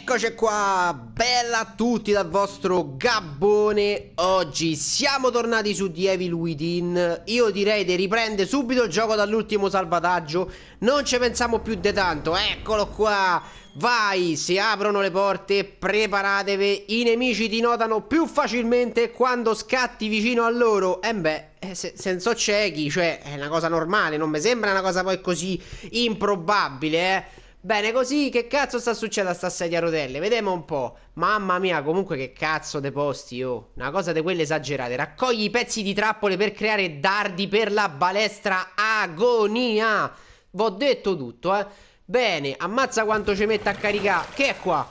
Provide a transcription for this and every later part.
Eccoci qua, bella a tutti dal vostro Gabbone Oggi siamo tornati su The Evil Within Io direi di riprendere subito il gioco dall'ultimo salvataggio Non ci pensiamo più di tanto, eccolo qua Vai, si aprono le porte, preparatevi I nemici ti notano più facilmente quando scatti vicino a loro E beh, eh, se, so ciechi, cioè è una cosa normale Non mi sembra una cosa poi così improbabile, eh Bene così, che cazzo sta succedendo a sta sedia a rotelle? Vediamo un po'. Mamma mia, comunque che cazzo de posti, oh. Una cosa di quelle esagerate. Raccogli i pezzi di trappole per creare dardi per la balestra agonia. V'ho detto tutto, eh. Bene, ammazza quanto ci mette a caricare. Che è qua?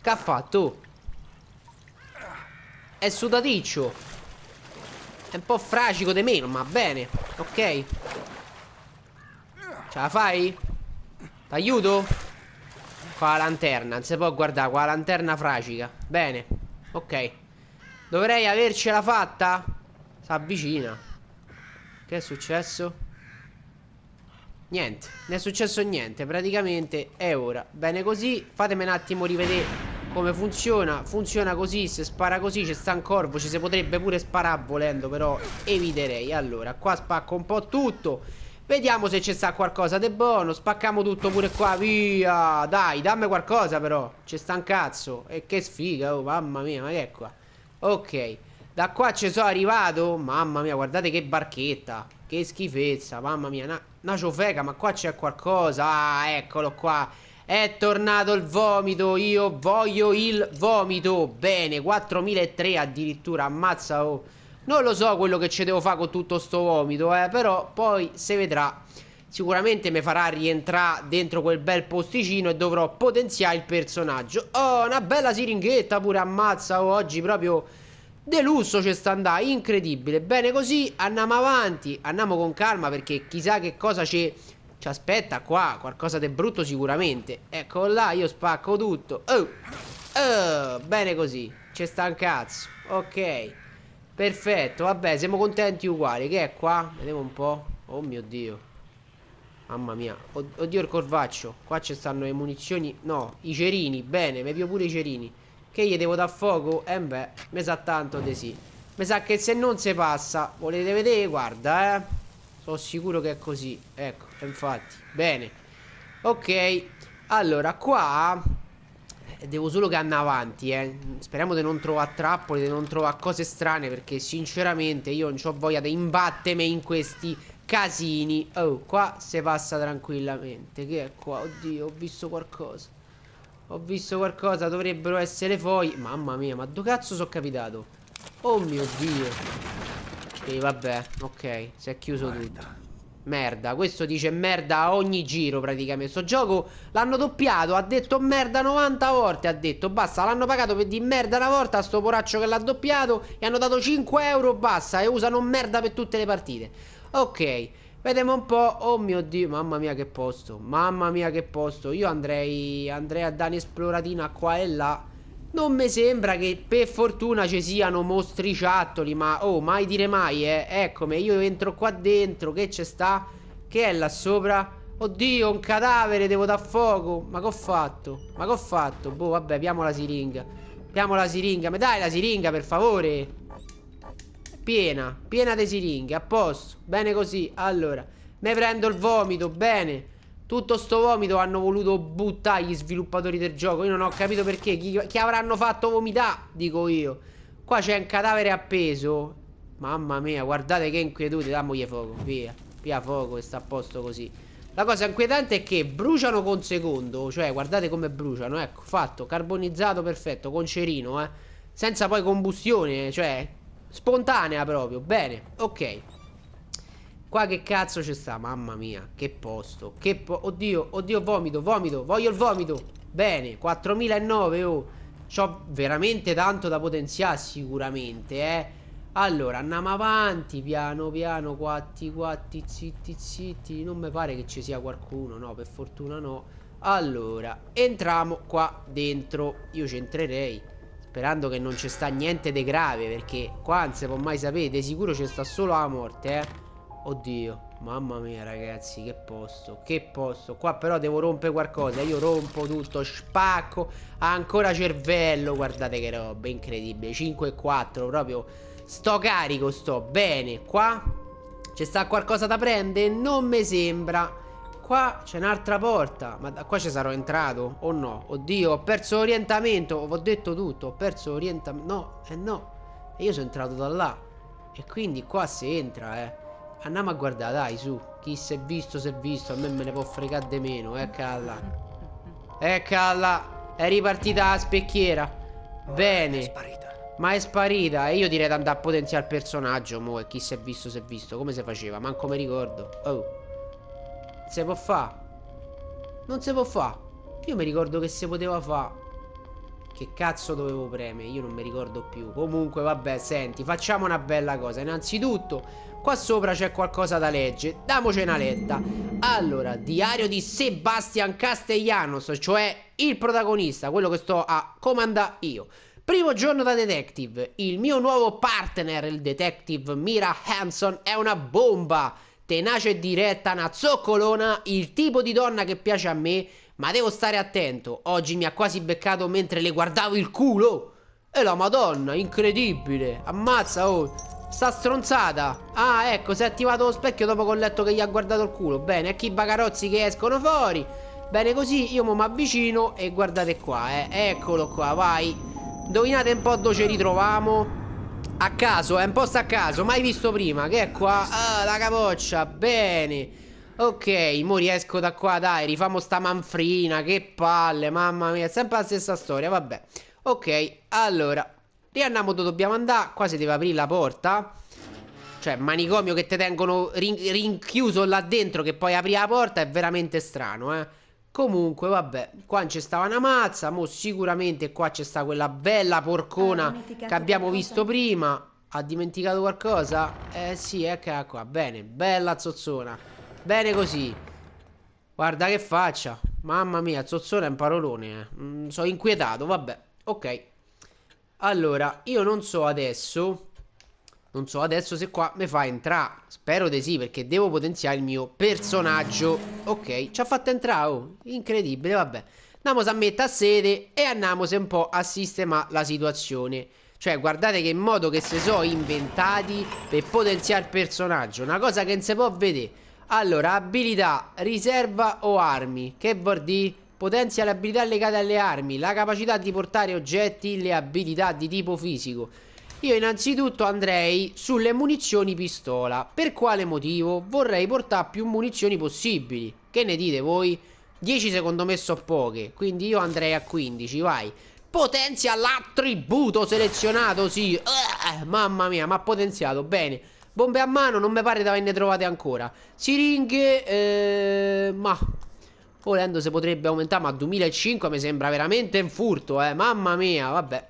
Che ha fatto? È sudaticcio. È un po' fragico di meno, ma bene. Ok. Ce la fai? Aiuto? Qua la lanterna, non si può guardare, qua la lanterna fragica Bene, ok. Dovrei avercela fatta? Si avvicina. Che è successo? Niente, non è successo niente, praticamente è ora. Bene così, fatemi un attimo rivedere come funziona Funziona così, se spara così c'è sta un corvo Ci si potrebbe pure sparare volendo però eviterei Allora, qua spacco un po' tutto Vediamo se ci sta qualcosa di buono. Spacchiamo tutto pure qua. Via. Dai, dammi qualcosa però. C'è sta un cazzo. E che sfiga, oh, mamma mia, ma che è qua? Ok. Da qua ci sono arrivato. Mamma mia, guardate che barchetta. Che schifezza, mamma mia. Una, Nacio fega, ma qua c'è qualcosa. Ah, eccolo qua. È tornato il vomito. Io voglio il vomito. Bene, 4003 addirittura. Ammazza, oh. Non lo so quello che ci devo fare con tutto sto vomito, eh, però poi se vedrà sicuramente mi farà rientrare dentro quel bel posticino e dovrò potenziare il personaggio. Oh, una bella siringhetta pure ammazza oh, oggi proprio delusso ci sta andando, incredibile. Bene così, andiamo avanti, andiamo con calma perché chissà che cosa ci aspetta qua, qualcosa di brutto sicuramente. Ecco là, io spacco tutto. Oh, oh bene così, ci sta un cazzo. Ok. Perfetto, vabbè, siamo contenti uguali. Che è qua? Vediamo un po'. Oh mio Dio. Mamma mia. oddio il corvaccio. Qua ci stanno le munizioni. No, i cerini. Bene, mi più pure i cerini. Che gli devo dar fuoco? Eh beh, mi sa tanto di sì. Mi sa che se non si passa, volete vedere? Guarda, eh. Sono sicuro che è così. Ecco, infatti. Bene. Ok. Allora, qua Devo solo che andare avanti, eh. Speriamo di non trovare trappole, di non trovare cose strane. Perché sinceramente io non ho voglia di imbattermi in questi casini. Oh, qua si passa tranquillamente. Che è qua? Oddio, ho visto qualcosa. Ho visto qualcosa, dovrebbero essere foglie. Mamma mia, ma dove cazzo sono capitato? Oh mio Dio. E vabbè, ok, si è chiuso Guarda. tutto. Merda, questo dice merda a ogni giro praticamente. Sto gioco l'hanno doppiato, ha detto merda 90 volte, ha detto basta, l'hanno pagato per di merda una volta a sto poraccio che l'ha doppiato e hanno dato 5 euro, basta, e usano merda per tutte le partite. Ok, vediamo un po', oh mio dio, mamma mia che posto, mamma mia che posto. Io andrei, andrei a dare un'esploratina qua e là. Non mi sembra che per fortuna ci siano mostriciattoli, ma oh, mai dire mai, eh. Eccomi, io entro qua dentro, che c'è sta? Che è là sopra? Oddio, un cadavere, devo dar fuoco. Ma che ho fatto? Ma che ho fatto? Boh, vabbè, apriamo la siringa. Apriamo la siringa. Ma dai la siringa, per favore. Piena, piena di siringhe, a posto. Bene così. Allora, me prendo il vomito, bene. Tutto sto vomito hanno voluto buttare gli sviluppatori del gioco Io non ho capito perché Chi, chi avranno fatto vomità, Dico io Qua c'è un cadavere appeso Mamma mia guardate che inquietudine Damogli fuoco Via Via fuoco e sta a posto così la cosa inquietante è che bruciano con secondo Cioè guardate come bruciano Ecco fatto Carbonizzato perfetto Con cerino eh Senza poi combustione Cioè Spontanea proprio Bene Ok Qua che cazzo ci sta? Mamma mia, che posto. Che po oddio, oddio, vomito, vomito. Voglio il vomito. Bene, 4009, oh. C'ho veramente tanto da potenziare sicuramente, eh. Allora, andiamo avanti, piano piano, quatti, quatti, zitti, zitti. Non mi pare che ci sia qualcuno, no, per fortuna no. Allora, entriamo qua dentro. Io ci entrerei. Sperando che non ci sta niente di grave, perché qua non si può mai sapere. Di sicuro ci sta solo la morte, eh. Oddio, mamma mia ragazzi, che posto, che posto. Qua però devo rompere qualcosa, io rompo tutto, spacco. Ha ancora cervello, guardate che roba, incredibile. 5 e 4, proprio sto carico, sto bene. Qua c'è sta qualcosa da prendere? Non mi sembra. Qua c'è un'altra porta, ma da qua ci sarò entrato o no? Oddio, ho perso orientamento, ho detto tutto, ho perso orientamento. No, eh no, e io sono entrato da là. E quindi qua si entra, eh. Andiamo a guardare, dai, su. Chi si è visto, si è visto. A me me ne può fregare di meno, Eccala. Eccala. È ripartita la specchiera. Oh, Bene. È sparita. Ma è sparita. E io direi di andare a potenziare il personaggio, mo. E chi si è visto, si è visto. Come si faceva? Manco mi ricordo. Oh. Si può fare? Non si può fare. Io mi ricordo che si poteva fare. Che cazzo dovevo premere? Io non mi ricordo più. Comunque, vabbè, senti, facciamo una bella cosa. Innanzitutto, qua sopra c'è qualcosa da leggere. Damoci una letta. Allora, diario di Sebastian Castellanos, cioè il protagonista, quello che sto a comandare io. Primo giorno da detective. Il mio nuovo partner, il detective Mira Hanson, è una bomba tenace e diretta, una zoccolona, il tipo di donna che piace a me, ma devo stare attento. Oggi mi ha quasi beccato mentre le guardavo il culo. E la madonna, incredibile. Ammazza, oh. Sta stronzata. Ah, ecco, si è attivato lo specchio dopo che ho letto che gli ha guardato il culo. Bene, ecco i bagarozzi che escono fuori. Bene così, io mi avvicino e guardate qua, eh. Eccolo qua, vai. Indovinate un po' dove ci ritroviamo. A caso, è un posto a caso, mai visto prima Che è qua? Ah, la capoccia, bene Ok, mo riesco da qua, dai, rifamo sta manfrina Che palle, mamma mia, è sempre la stessa storia, vabbè Ok, allora Riandiamo dove dobbiamo andare Qua si deve aprire la porta Cioè, manicomio che te tengono rin rinchiuso là dentro Che poi apri la porta è veramente strano, eh Comunque, vabbè, qua c'è stava una mazza, mo sicuramente qua c'è sta quella bella porcona ah, che abbiamo qualcosa. visto prima. Ha dimenticato qualcosa? Eh sì, eccola qua, bene, bella zozzona. Bene così. Guarda che faccia. Mamma mia, zozzona è un parolone, eh. mm, sono inquietato, vabbè. Ok. Allora, io non so adesso non so adesso se qua mi fa entrare. Spero di sì, perché devo potenziare il mio personaggio. Ok, ci ha fatto entrare. Oh. Incredibile, vabbè. Andiamo a mettere a sede e andiamo un po' a sistemare la situazione. Cioè, guardate che modo che se so inventati per potenziare il personaggio. Una cosa che non si può vedere. Allora, abilità, riserva o armi. Che vuol dire? Potenzia le abilità legate alle armi, la capacità di portare oggetti, le abilità di tipo fisico. Io innanzitutto andrei sulle munizioni pistola. Per quale motivo? Vorrei portare più munizioni possibili. Che ne dite voi? 10 secondo me sono poche, quindi io andrei a 15, vai. Potenzia l'attributo selezionato, sì. Uh, mamma mia, ma potenziato, bene. Bombe a mano, non mi pare da averne trovate ancora. Siringhe, eh, ma volendo se potrebbe aumentare, ma 2005 mi sembra veramente un furto, eh. Mamma mia, vabbè.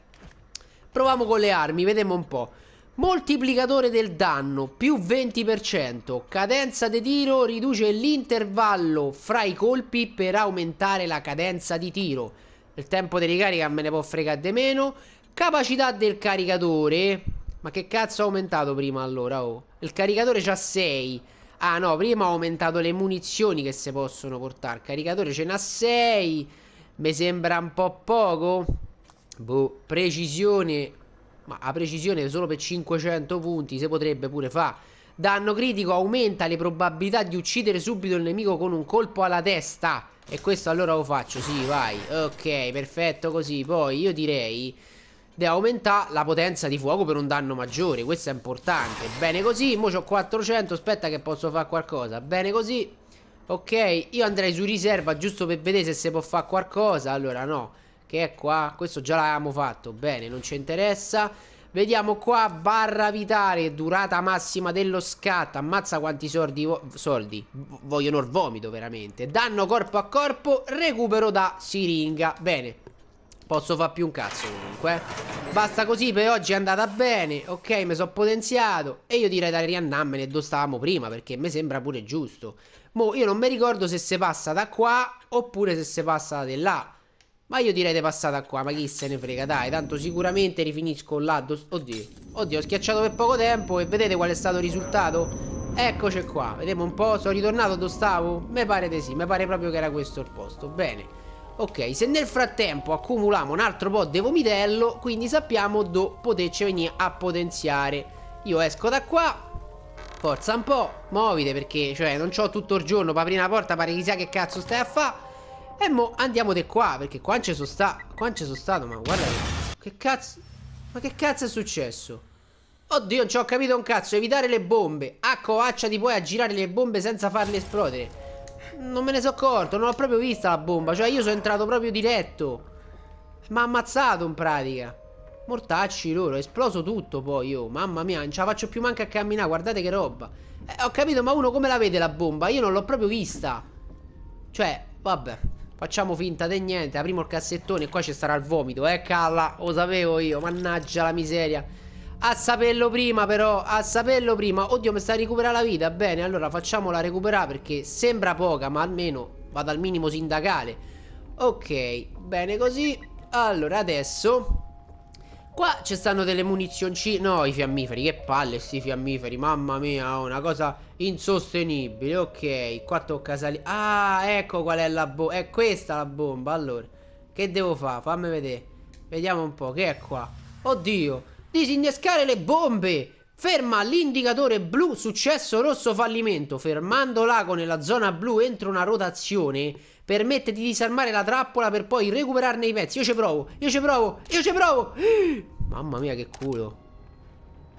Proviamo con le armi, vediamo un po'. Moltiplicatore del danno, più 20%. Cadenza di tiro riduce l'intervallo fra i colpi per aumentare la cadenza di tiro. Il tempo di ricarica me ne può fregare di meno. Capacità del caricatore. Ma che cazzo ha aumentato prima allora? Oh? Il caricatore c'ha 6. Ah no, prima ho aumentato le munizioni che si possono portare. Il caricatore ce n'ha 6. Mi sembra un po' poco. Boh, precisione, ma a precisione solo per 500 punti si potrebbe pure fare. Danno critico aumenta le probabilità di uccidere subito il nemico con un colpo alla testa. E questo allora lo faccio, sì, vai. Ok, perfetto così. Poi io direi di aumentare la potenza di fuoco per un danno maggiore. Questo è importante. Bene così, mo ho 400, aspetta che posso fare qualcosa. Bene così. Ok, io andrei su riserva giusto per vedere se si può fare qualcosa. Allora no. Che è qua Questo già l'avevamo fatto Bene non ci interessa Vediamo qua barra vitale Durata massima dello scatto Ammazza quanti sordi, vo soldi Vogliono il vomito veramente Danno corpo a corpo Recupero da siringa Bene Posso far più un cazzo comunque eh. Basta così per oggi è andata bene Ok mi sono potenziato E io direi da riannammene dove stavamo prima Perché mi sembra pure giusto Mo io non mi ricordo se si passa da qua Oppure se si passa da là ma io direi di passata qua, ma chi se ne frega, dai, tanto sicuramente rifinisco là, oddio, oddio, ho schiacciato per poco tempo e vedete qual è stato il risultato? Eccoci qua, vediamo un po', sono ritornato dove stavo? Mi pare di sì, mi pare proprio che era questo il posto, bene Ok, se nel frattempo accumuliamo un altro po' di vomitello, quindi sappiamo dove poterci venire a potenziare Io esco da qua, forza un po', muovite perché, cioè, non c'ho tutto il giorno, per aprire la porta, pare chissà che cazzo stai a fare e mo andiamo di qua, perché qua ci sono sta... Qua ci sono stato, ma guarda che... cazzo... Ma che cazzo è successo? Oddio, non ci ho capito un cazzo. Evitare le bombe. Accovacciati poi a girare le bombe senza farle esplodere. Non me ne sono accorto, non l'ho proprio vista la bomba. Cioè, io sono entrato proprio diretto. Mi ha ammazzato in pratica. Mortacci loro, è esploso tutto poi io. Oh. Mamma mia, non ce la faccio più manca a camminare, guardate che roba. Eh, ho capito, ma uno come la vede la bomba? Io non l'ho proprio vista. Cioè, vabbè. Facciamo finta di niente, apriamo il cassettone e qua ci sarà il vomito, eh calla, lo sapevo io, mannaggia la miseria. A saperlo prima però, a saperlo prima. Oddio, mi sta a recuperare la vita, bene, allora facciamola recuperare perché sembra poca, ma almeno va al minimo sindacale. Ok, bene così. Allora, adesso Qua ci stanno delle munizioncine. No, i fiammiferi. Che palle sti fiammiferi. Mamma mia, oh, una cosa insostenibile. Ok, qua tocca salire. Ah, ecco qual è la bomba. È questa la bomba. Allora, che devo fare? Fammi vedere. Vediamo un po'. Che è qua? Oddio, disinnescare le bombe. Ferma l'indicatore blu, successo rosso fallimento. Fermando l'ago nella zona blu entro una rotazione permette di disarmare la trappola per poi recuperarne i pezzi. Io ci provo, io ci provo, io ci provo. Mamma mia che culo.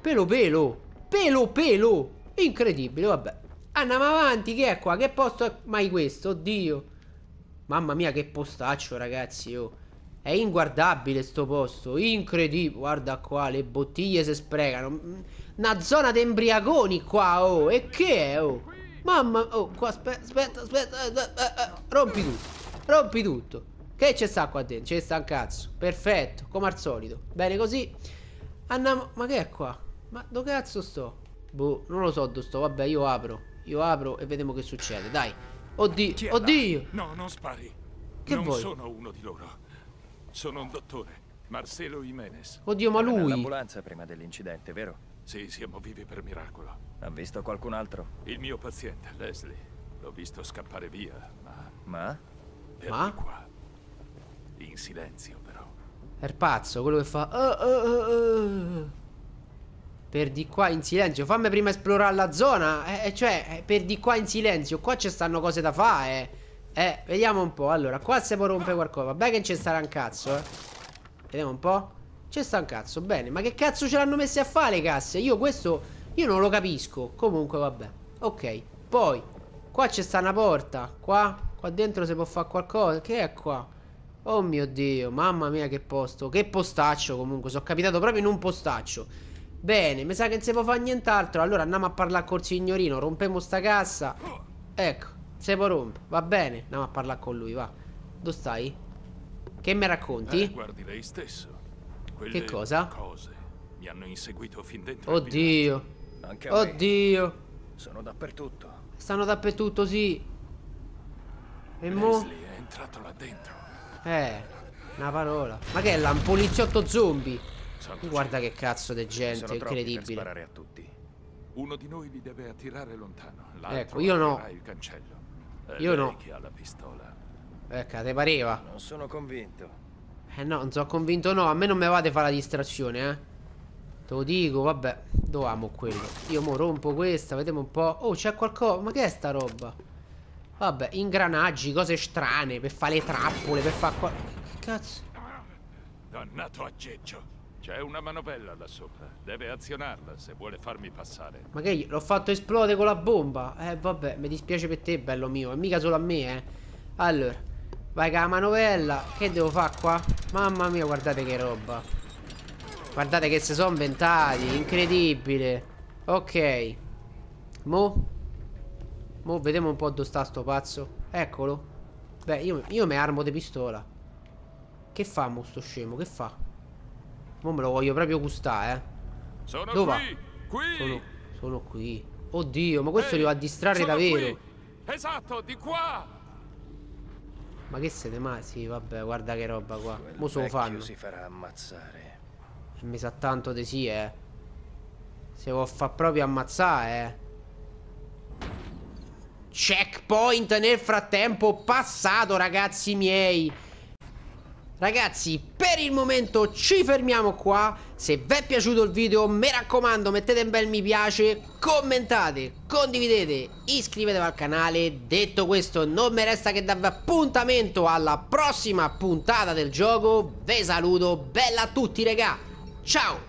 Pelo pelo, pelo pelo. Incredibile, vabbè. Andiamo avanti, che è qua? Che posto è mai questo? Oddio. Mamma mia che postaccio ragazzi, oh. È inguardabile sto posto, incredibile. Guarda qua, le bottiglie si sprecano. Mm. Una zona di qua, oh. E che è, oh? Mamma, oh, qua, aspetta, aspetta, aspetta. Eh eh, eh, eh, rompi tutto. Rompi tutto. Che c'è sta qua dentro? C'è sta un cazzo. Perfetto, come al solito. Bene così. Andiamo. Ma che è qua? Ma dove cazzo sto? Boh, non lo so dove sto. Vabbè, io apro. Io apro e vediamo che succede. Dai. Oddio. Chieda. Oddio. No, non spari. Che non vuoi? sono uno di loro. Sono un dottore. Marcelo Jimenez. Oddio, ma lui. L'ambulanza prima dell'incidente, vero? Sì, siamo vivi per miracolo. Ha visto qualcun altro? Il mio paziente, Leslie. L'ho visto scappare via, ma... Ma? Per ma? qua. In silenzio, però. È pazzo, quello che fa... Oh, oh, oh, per di qua in silenzio. Fammi prima esplorare la zona. Eh, eh cioè, eh, per di qua in silenzio. Qua ci stanno cose da fare. Eh, eh, vediamo un po'. Allora, qua se può rompere qualcosa. Vabbè che ci sarà un cazzo, eh. Vediamo un po'. C'è sta un cazzo, bene. Ma che cazzo ce l'hanno messi a fare, le casse? Io questo, io non lo capisco. Comunque, vabbè. Ok, poi, qua c'è sta una porta. Qua, qua dentro si può fare qualcosa. Che è qua? Oh mio Dio, mamma mia che posto. Che postaccio, comunque. Sono capitato proprio in un postaccio. Bene, mi sa che non si può fare nient'altro. Allora andiamo a parlare col signorino. Rompiamo sta cassa. Ecco, se può rompere. Va bene, andiamo a parlare con lui, va. Dove stai? Che mi racconti? Eh, guardi lei stesso. Quelle che cosa? Cose mi hanno inseguito fin dentro. Oddio. Oddio. Sono dappertutto. Stanno dappertutto, sì. E mo è entrato là dentro. Eh, una parola. Ma che è là un poliziotto zombie? Santo Guarda che cazzo di gente, sono incredibile. Per a tutti. Uno di noi li deve attirare lontano. Ecco, io no. Il cancello. io no. Che ha la pistola. Ecco, te pareva. Non sono convinto. Eh no, non sono convinto no, a me non mi vate fa la distrazione, eh. Te lo dico, vabbè, dovamo quello. Io mo rompo questa, vediamo un po'. Oh, c'è qualcosa, ma che è sta roba? Vabbè, ingranaggi, cose strane, per fare le trappole, per fare qua... Che cazzo? Dannato aggeggio. C'è una manovella là sopra. Deve azionarla se vuole farmi passare. Ma che l'ho fatto esplodere con la bomba? Eh, vabbè, mi dispiace per te, bello mio. E mica solo a me, eh. Allora. Vai con la manovella Che devo fare qua? Mamma mia guardate che roba Guardate che si sono inventati Incredibile Ok Mo Mo vediamo un po' dove sta sto pazzo Eccolo Beh io, io mi armo di pistola Che fa mo sto scemo? Che fa? Mo me lo voglio proprio gustare eh. Sono dove qui, Qui. Sono, sono, qui Oddio ma questo Ehi, li va a distrarre davvero qui. Esatto di qua ma che se ne ma mazzi? Vabbè, guarda che roba qua. Quel Mo se lo fanno. si farà ammazzare. mi sa tanto di sì, eh. Se lo fa proprio ammazzare, eh. Checkpoint nel frattempo passato, ragazzi miei. Ragazzi per il momento ci fermiamo qua Se vi è piaciuto il video mi raccomando mettete un bel mi piace Commentate, condividete, iscrivetevi al canale Detto questo non mi resta che darvi appuntamento alla prossima puntata del gioco Vi saluto, bella a tutti regà Ciao